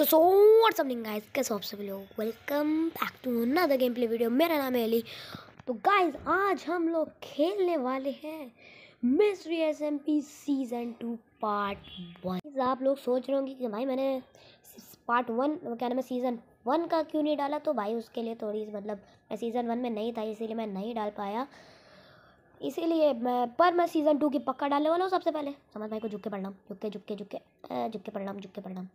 सो सो और something guys कैसे आप सभी लोग welcome back to another gameplay video मेरा नाम है अली तो गाइस आज हम लोग खेलने वाले हैं mystery S M P season two part one आप लोग सोच रहे होंगे कि भाई मैंने पार्ट वन क्या नाम है सीज़न वन का क्यों नहीं डाला तो भाई उसके लिए थोड़ी मतलब मैं सीज़न वन में नहीं था इसीलिए मैं नहीं डाल पाया इसीलिए मैं पर मैं सीज़न टू की पक्का डालने वाला हूँ सबसे पहले समझ भाई को झुक के पढ़ना झुक के झुक के झुक के झुक के पढ़ना झुक के पढ़ना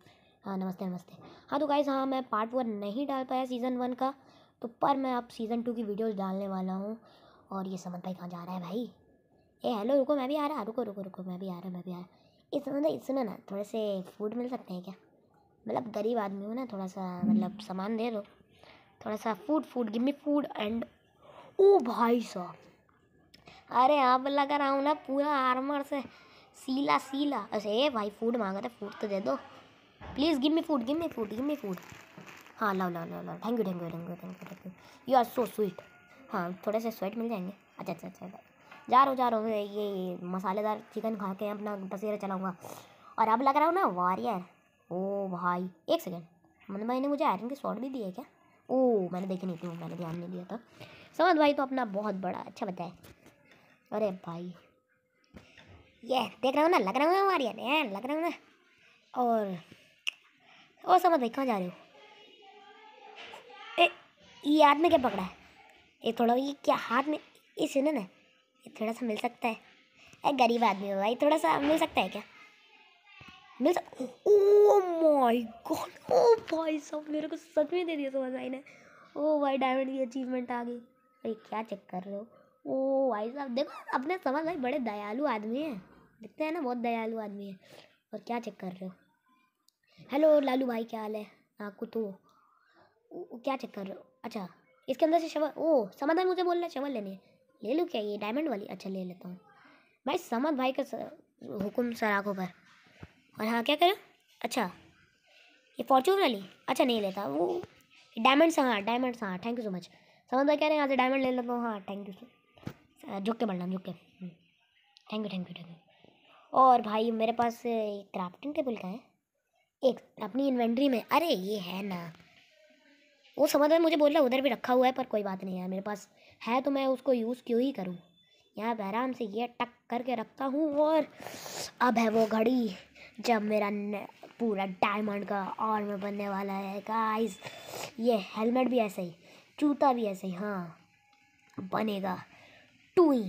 हाँ नमस्ते नमस्ते हाँ तो गाइज़ हाँ मैं पार्ट वन नहीं डाल पाया सीज़न वन का तो पर मैं अब सीज़न टू की वीडियोज डालने वाला हूँ और ये समझ भाई कहाँ जा रहा है भाई ए हेलो रुको मैं भी आ रहा रुको रुको रुको मैं भी आ रहा मैं भी आ रहा इस ना सुनो ना थोड़े से फूड मिल सकते हैं क्या मतलब गरीब आदमी हूँ ना थोड़ा सा मतलब सामान दे दो थोड़ा सा food food give me food and ओ भाई साहब अरे अब लगा रहा हूँ ना पूरा आर्मर से सीला सीला अरे अच्छा, भाई फूड मांगा था फूड तो दे दो please give me food give me food give me food हाँ लाओ लाओ लाओ लाओ thank you thank you thank you thank you thank you you are so sweet हाँ थोड़े से स्वीट मिल जाएंगे अच्छा अच्छा अच्छा, अच्छा। जा रो जा रो ये मसालेदार चिकन खा के अपना तस्वीरें चलाऊँगा और अब लग रहा हूँ ना वारियर ओ भाई एक सेकेंड मतलब भाई ने मुझे आयरन के शॉट भी दिए क्या ओ मैंने देखी नहीं थी मैंने ध्यान नहीं दिया था समझ भाई तो अपना बहुत बड़ा अच्छा बताए अरे भाई ये देख रहा हूँ ना लग रहा हूँ वारियर लग रहा हूँ ना और ओ समझ भाई कहाँ जा रहे हो ये हाथ में क्या पकड़ा है ये थोड़ा ये क्या हाथ में इसे ना ये थोड़ा सा मिल सकता है ए गरीब आदमी हो भाई थोड़ा सा मिल सकता है क्या मिल सक ओ माय गॉड ओ भाई साहब मेरे को सच में दे दिया समझ भाई ने ओ भाई डायमंड की अचीवमेंट आ गई भाई क्या चेक कर रहे हो ओ भाई साहब देखो अपने समझ भाई बड़े दयालु आदमी हैं दिखते हैं ना बहुत दयालु आदमी है और क्या चेक कर रहे हो हेलो लालू भाई क्या हाल है आपको तो क्या चेक कर रहे हो अच्छा इसके अंदर से शवल ओ समद भाई मुझे बोल रहा है शवल लेने ले लूँ क्या ये डायमंड वाली अच्छा ले लेता हूँ भाई समद भाई का सर, आँखों सराखों पर और हाँ क्या करें अच्छा ये फॉर्चून वाली अच्छा नहीं लेता वो डायमंड हाँ डायमंड हाँ थैंक यू सो मच समझ भाई कह रहे हैं यहाँ से डायमंड ले लेता हूँ हाँ थैंक यू झुक के बढ़ना झुक के thank you thank you thank you और भाई मेरे पास क्राफ्टिंग टेबल का है एक अपनी इन्वेंट्री में अरे ये है ना वो समझ में मुझे बोल रहा उधर भी रखा हुआ है पर कोई बात नहीं यार मेरे पास है तो मैं उसको यूज़ क्यों ही करूँ यहाँ पर आराम से ये टक करके रखता हूँ और अब है वो घड़ी जब मेरा पूरा डायमंड का और में बनने वाला है गाइस ये हेलमेट भी ऐसे ही जूता भी ऐसे ही हाँ बनेगा टूई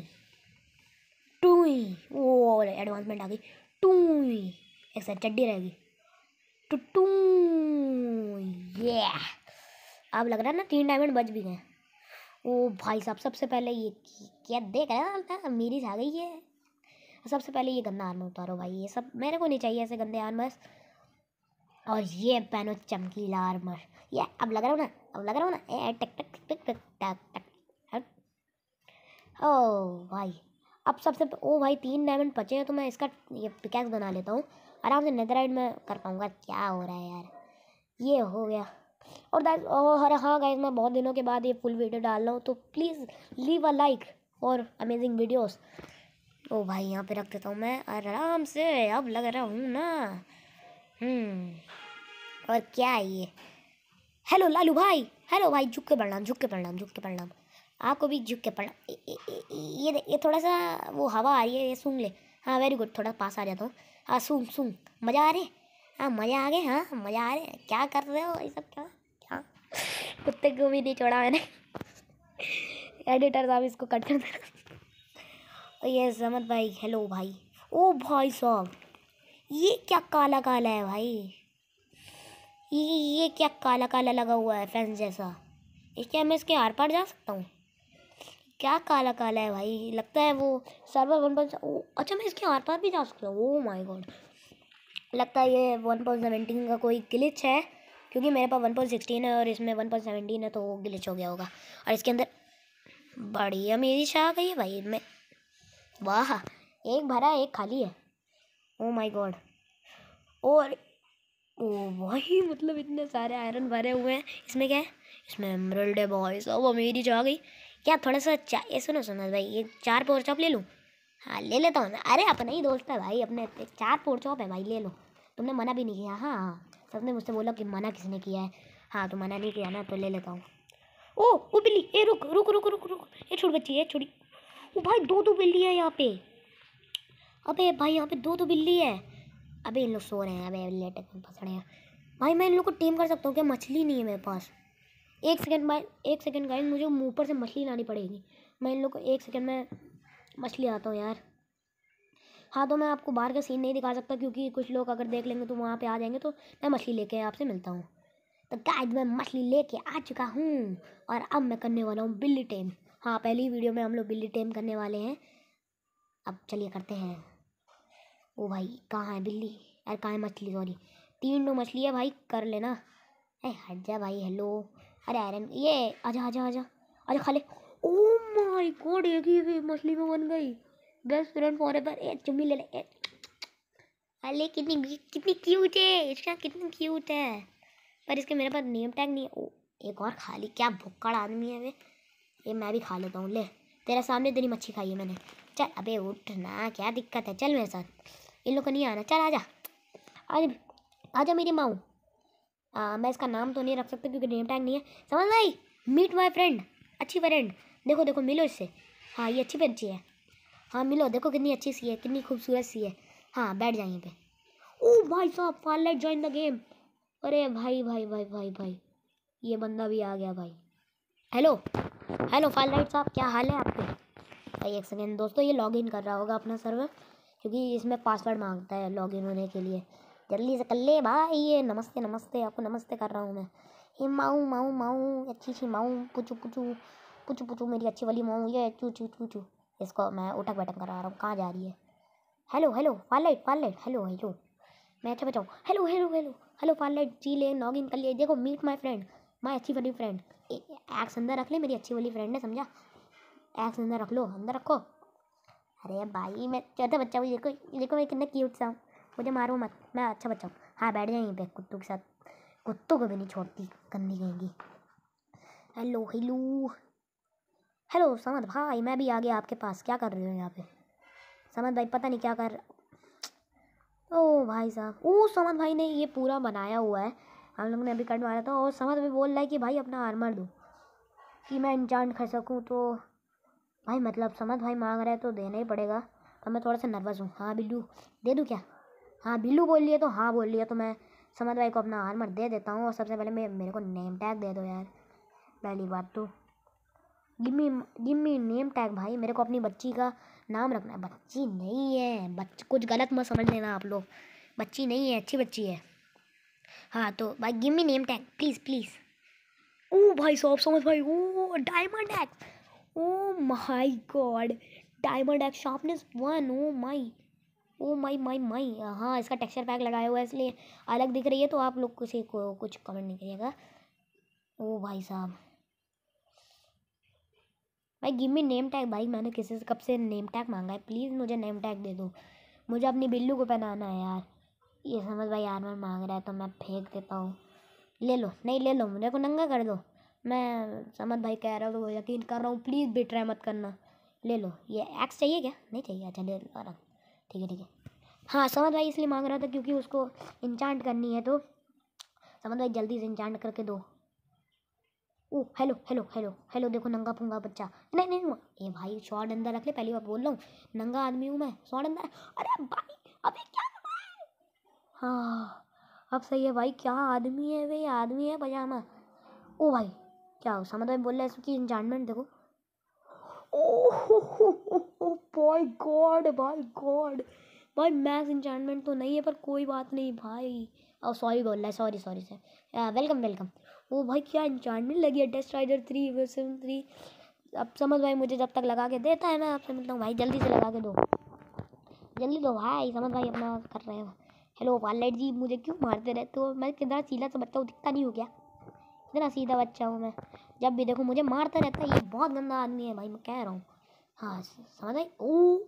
टूई वो एडवांसमेंट आ गई टूई एक सर चड्डी रहेगी ये अब लग रहा है ना तीन डायमंड बच भी गए ओ भाई साहब सबसे पहले ये क्या देख रहा है हाँ, मेरी आ गई है सबसे पहले ये गंदा आर्मर उतारो भाई ये सब मेरे को नहीं चाहिए ऐसे गंदे आर्मर और ये पहनो चमकीला आर्मर ये अब लग रहा हो ना अब लग रहा हो ना ए टक टक टक टक टक टक ओ भाई अब सबसे ओ भाई तीन डायमंड बचे हैं तो मैं इसका ये पिकैक्स बना लेता हूँ आराम से राइड में कर पाऊँगा क्या हो रहा है यार ये हो गया और दाइज और हाँ गाइज मैं बहुत दिनों के बाद ये फुल वीडियो डाल रहा हूँ तो प्लीज़ लीव अ लाइक और अमेजिंग वीडियोस ओ भाई यहाँ पे रख देता हूँ मैं आराम से अब लग रहा हूँ ना हम्म, और क्या है ये हेलो लालू भाई हेलो भाई झुक के पढ़ना झुक के पढ़ना झुक के पढ़ना आपको भी झुक के पढ़ना ये ये थोड़ा सा वो हवा आ रही है ये सूंघ ले हाँ वेरी गुड थोड़ा पास आ जाता हूँ हाँ सुन सुन मज़ा आ रहे हाँ मज़ा आ गए हाँ मज़ा आ रहे क्या कर रहे हो ये सब क्या क्या कुत्ते को भी नहीं छोड़ा मैंने एडिटर साहब इसको कट कर देना और ये जमत भाई हेलो भाई ओ भाई साहब ये क्या काला काला है भाई ये ये क्या काला काला लगा हुआ है फैंस जैसा इसके मैं इसके आर पार जा सकता हूँ क्या काला काला है भाई लगता है वो सर्वर वन पॉइंट अच्छा मैं इसके आर पार भी जा सकता हूँ ओ माय गॉड लगता है ये वन पॉइंट सेवेंटीन का कोई ग्लिच है क्योंकि मेरे पास वन पॉइंट सिक्सटीन है और इसमें वन पॉइंट सेवेंटीन है तो वो ग्लिच हो गया होगा और इसके अंदर बढ़िया मेरी शाह गई है भाई मैं वाह एक भरा एक खाली है ओ माई गॉड और ओ वही मतलब इतने सारे आयरन भरे हुए हैं इसमें क्या है इसमें एमरल्ड है भाई साहब मेरी जा गई क्या थोड़ा सा चा ये सुनो सुनो भाई ये चार पोर चॉप ले लूँ हाँ ले लेता हूँ अरे अपना ही दोस्त है भाई अपने चार पोर चॉप है भाई ले लो तुमने मना भी नहीं किया हाँ, हाँ हाँ सबने मुझसे बोला कि मना किसने किया है हाँ तो मना नहीं किया ना तो ले लेता हूँ ओ वो बिल्ली ए रुक रुक रुक रुक रुक ये छोड़ बच्ची है छोड़ी ओ भाई दो दो बिल्ली है यहाँ पे अबे भाई यहाँ पे दो दो बिल्ली है अबे इन लोग सो रहे हैं अबे लेटे फंस रहे हैं भाई मैं इन लोग को टीम कर सकता हूँ क्या मछली नहीं है मेरे पास एक सेकंड भाई एक सेकंड गाइस मुझे ऊपर से मछली लानी पड़ेगी मैं इन लोग को एक सेकंड में मछली आता हूँ यार हाँ तो मैं आपको बाहर का सीन नहीं दिखा सकता क्योंकि कुछ लोग अगर देख लेंगे तो वहाँ पे आ जाएंगे तो मैं मछली लेके आपसे मिलता हूँ तो गाइस मैं मछली लेके आ चुका हूँ और अब मैं करने वाला हूँ बिल्ली टेम हाँ पहली वीडियो में हम लोग बिल्ली टेम करने वाले हैं अब चलिए करते हैं ओ भाई कहाँ है बिल्ली अरे कहाँ है मछली सॉरी तीन दो मछली है भाई कर लेना अरे हट जा भाई हेलो अरे आयरन ये आजा आजा आजा अरे खा ओ माय गॉड एक ही मछली में बन गई बेस्ट फ्रेंड फॉर एवर ए चुम्मी ले ले अरे कितनी कितनी क्यूट है इसका कितनी क्यूट है पर इसके मेरे पास नेम टैग नहीं है ओ एक और खाली क्या भुक्कड़ आदमी है वे ये मैं भी खा लेता हूँ ले तेरा सामने तेरी मच्छी खाई है मैंने चल अबे उठना क्या दिक्कत है चल मेरे साथ इन लोग को नहीं आना चल आजा अरे आजा मेरी माऊ आ, मैं इसका नाम तो नहीं रख सकता क्योंकि नेम टैग नहीं है समझ भाई मीट माई फ्रेंड अच्छी फ्रेंड देखो देखो मिलो इससे हाँ ये अच्छी पंछी है हाँ मिलो देखो कितनी अच्छी सी है कितनी खूबसूरत सी है हाँ बैठ जाए पे ओ भाई साहब फाल लेट ज्वाइन द गेम अरे भाई भाई भाई भाई भाई ये बंदा भी आ गया भाई हेलो हेलो फाइल राइट साहब क्या हाल है आपके भाई एक सेकेंड दोस्तों ये लॉगिन कर रहा होगा अपना सर्वर क्योंकि इसमें पासवर्ड मांगता है लॉगिन होने के लिए जल्दी से कर ले भाई ये नमस्ते नमस्ते आपको नमस्ते कर रहा हूँ मैं ये माऊ माऊ माऊ अच्छी अच्छी माऊ पुचू पुचू पुचू पुचू मेरी अच्छी वाली माऊ ये चू चू चू चू इसको मैं उठक बैठक करा रहा हूँ कहाँ जा रही है hello hello Farlight Farlight hello hello मैं अच्छा बचाऊँ hello hello hello hello Farlight जी ले लॉग इन कर लिए देखो मीट माई फ्रेंड माई अच्छी वाली फ्रेंड एक्स अंदर रख ले मेरी अच्छी वाली फ्रेंड है समझा एक्स अंदर रख लो अंदर रखो अरे भाई मैं चौथा बच्चा हूँ देखो देखो मैं कितना क्यूट सा हूँ मुझे मारो मत मैं अच्छा बच्चा हूँ हाँ बैठ जाए यहीं पे कुत्तों के साथ कुत्तों को भी नहीं छोड़ती गंदी कहेंगी हेलो हेलो हेलो समद भाई मैं भी आ गया आपके पास क्या कर रहे हो यहाँ पे समद भाई पता नहीं क्या कर ओ भाई साहब ओ समद भाई ने ये पूरा बनाया हुआ है हम लोग ने अभी कट मारा था और समद भाई बोल रहा है कि भाई अपना आर्मर दो कि मैं इंजान कर सकूँ तो भाई मतलब समद भाई मांग रहा है तो देना ही पड़ेगा तो मैं थोड़ा सा नर्वस हूँ हाँ बिल्लू दे दूँ क्या हाँ बिल्लू बोल लिया तो हाँ बोल लिया तो मैं समझ भाई को अपना आर्मर दे देता हूँ और सबसे पहले मे, मेरे को नेम टैग दे दो यार पहली बात तो गिम्मी गिम्मी नेम टैग भाई मेरे को अपनी बच्ची का नाम रखना है बच्ची नहीं है बच्च कुछ गलत मत समझ लेना आप लोग बच्ची नहीं है अच्छी बच्ची है हाँ तो भाई gimme name tag please please ओ भाई सॉफ समझ भाई ओ diamond X oh my God diamond X sharpness one oh my oh my my my हाँ इसका टेक्सचर पैक लगाया हुआ है इसलिए अलग दिख रही है तो आप लोग किसी को कुछ कमेंट नहीं करिएगा ओ भाई साहब भाई गिव मी नेम टैग भाई मैंने किसी से कब से नेम टैग मांगा है प्लीज़ मुझे नेम टैग दे दो मुझे अपनी बिल्लू को पहनाना है यार ये समझ भाई यार मैं मांग रहा है तो मैं फेंक देता हूँ ले लो नहीं ले लो मुझे को नंगा कर दो मैं समझ भाई कह रहा हूँ यकीन कर रहा हूँ प्लीज़ बिट्राई मत करना ले लो ये एक्स चाहिए क्या नहीं चाहिए अच्छा ले लो आराम ठीक है ठीक है हाँ समझ भाई इसलिए मांग रहा था क्योंकि उसको इंचांट करनी है तो समझ भाई जल्दी से इंचांट करके दो ओ हेलो हेलो हेलो हेलो देखो नंगा पुंगा बच्चा नहीं नहीं ए भाई शॉर्ट अंदर रख ले पहली बार बोल रहा हूँ नंगा आदमी हूँ मैं शॉर्ट अंदर अरे भाई अबे क्या हाँ अब सही है भाई क्या आदमी है वे आदमी है पजामा ओ भाई क्या हो समझ भाई बोल रहा है इसकी इंचांटमेंट देखो बॉय गॉड बाय गॉड भाई मैक्स इंचार्टमेंट तो नहीं है पर कोई बात नहीं भाई और oh, सॉरी बोल रहा है sorry sorry sir welcome welcome वो भाई क्या इंचार्टमेंट लगी है depth strider three seven three अब समझ भाई मुझे जब तक लगा के देता है मैं आपसे मिलता हूँ भाई जल्दी से लगा के दो जल्दी दो भाई समझ भाई अपना कर रहे हो हेलो वालेट जी मुझे क्यों मारते रहते हो मैं किधर सीला समझता हूँ दिखता नहीं हो गया इतना सीधा बच्चा हूँ मैं जब भी देखो मुझे मारता रहता है ये बहुत गंदा आदमी है भाई मैं कह रहा हूँ हाँ समझ आई ओ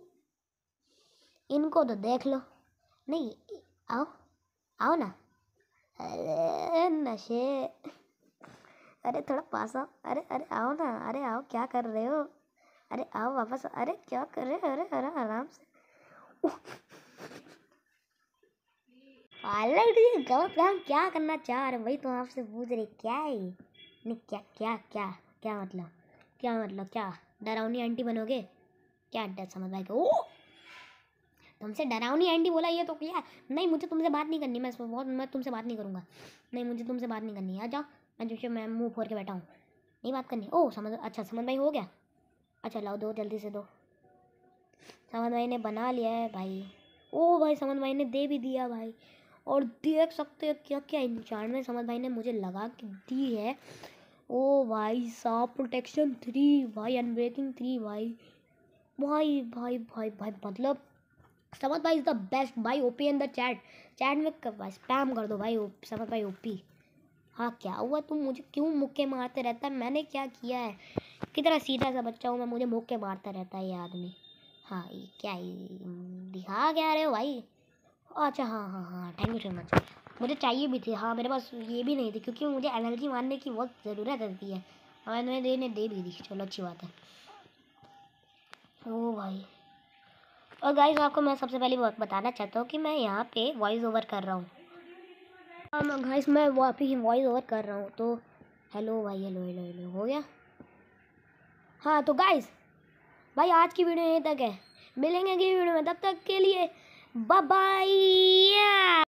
इनको तो देख लो नहीं आओ आओ ना अरे नशे अरे थोड़ा पास आओ अरे अरे आओ ना अरे आओ क्या कर रहे हो अरे आओ वापस अरे क्या कर रहे हो अरे अरे आराम से गलत तो काम क्या करना चाह रहे वही तो आपसे पूछ रहे क्या है नहीं क्या क्या क्या क्या मतलब क्या मतलब क्या डरावनी आंटी बनोगे क्या डर समझ पाएगा ओ तुमसे डरावनी आंटी बोला ये तो क्या नहीं मुझे तुमसे बात नहीं करनी मैं बहुत मैं तुमसे बात नहीं करूँगा नहीं मुझे तुमसे बात नहीं करनी आ जाओ मैं जो मैं मुँह फोड़ के बैठा हूँ नहीं बात करनी ओ समझ अच्छा समझ भाई हो गया अच्छा लाओ दो जल्दी से दो समझ भाई ने बना लिया है भाई ओ भाई समझ भाई ने दे भी दिया भाई और देख सकते हो क्या क्या इंचानवे समझ भाई ने मुझे लगा कि दी है ओ भाई साहब प्रोटेक्शन थ्री भाई अनब्रेकिंग थ्री भाई भाई भाई भाई भाई मतलब समझ भाई इज़ द बेस्ट भाई OP in the chat chat में स्पैम कर दो भाई समझ भाई ओपी हाँ क्या हुआ तुम मुझे क्यों मुक्के मारते रहता है मैंने क्या किया है कितना सीधा सा बच्चा हूँ मैं मुझे मुक्के मारता रहता है ये आदमी हाँ ये क्या दिखा क्या रहे हो भाई अच्छा हाँ हाँ हाँ थैंक यू सो मच मुझे चाहिए भी थी हाँ मेरे पास ये भी नहीं थी क्योंकि मुझे एनर्जी मारने की बहुत ज़रूरत रहती है हमारे मैंने देने दे भी दी चलो अच्छी बात है ओ भाई और गाइस आपको मैं सबसे पहले बताना चाहता हूँ कि मैं यहाँ पे वॉइस ओवर कर रहा हूँ हाँ गाइस मैं वहाँ पे वॉइस ओवर कर रहा हूँ तो हेलो भाई हेलो हेलो हेलो हो गया हाँ तो गाइस भाई आज की वीडियो यहीं तक है मिलेंगे अगली वीडियो में तब तक के लिए Bye bye.